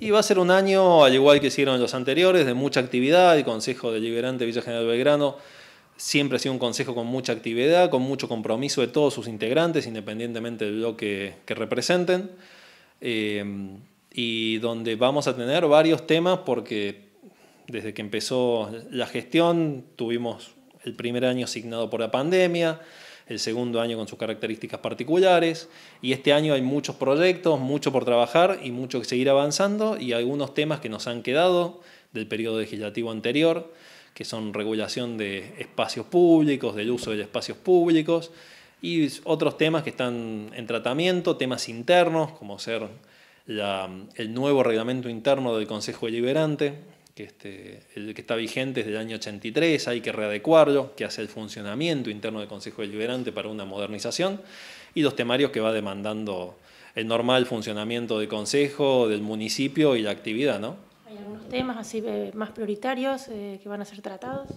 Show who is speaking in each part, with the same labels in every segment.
Speaker 1: Y va a ser un año, al igual que hicieron los anteriores, de mucha actividad. El Consejo Deliberante Villa General Belgrano siempre ha sido un consejo con mucha actividad, con mucho compromiso de todos sus integrantes, independientemente de lo que representen. Eh, y donde vamos a tener varios temas porque desde que empezó la gestión tuvimos el primer año asignado por la pandemia, el segundo año con sus características particulares. Y este año hay muchos proyectos, mucho por trabajar y mucho que seguir avanzando y algunos temas que nos han quedado del periodo legislativo anterior, que son regulación de espacios públicos, del uso de espacios públicos y otros temas que están en tratamiento, temas internos, como ser el nuevo reglamento interno del Consejo Deliberante, que este, el que está vigente desde el año 83, hay que readecuarlo, que hace el funcionamiento interno del Consejo Deliberante para una modernización, y los temarios que va demandando el normal funcionamiento del Consejo, del municipio y la actividad, ¿no?
Speaker 2: ¿Hay algunos temas así eh, más prioritarios eh, que van a ser tratados?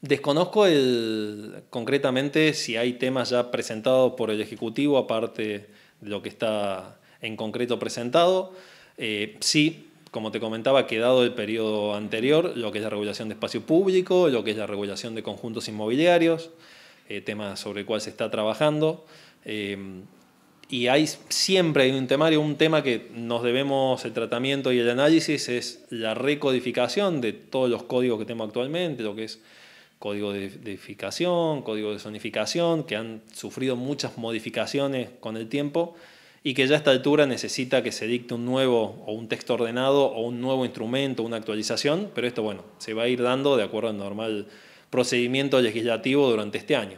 Speaker 1: Desconozco el, concretamente si hay temas ya presentados por el Ejecutivo, aparte de lo que está en concreto presentado. Eh, sí, como te comentaba, quedado el periodo anterior, lo que es la regulación de espacio público, lo que es la regulación de conjuntos inmobiliarios, eh, tema sobre el cual se está trabajando. Eh, y hay, siempre hay un temario, un tema que nos debemos el tratamiento y el análisis es la recodificación de todos los códigos que tenemos actualmente, lo que es código de edificación, código de zonificación, que han sufrido muchas modificaciones con el tiempo y que ya a esta altura necesita que se dicte un nuevo o un texto ordenado o un nuevo instrumento, una actualización, pero esto bueno, se va a ir dando de acuerdo al normal procedimiento legislativo durante este año.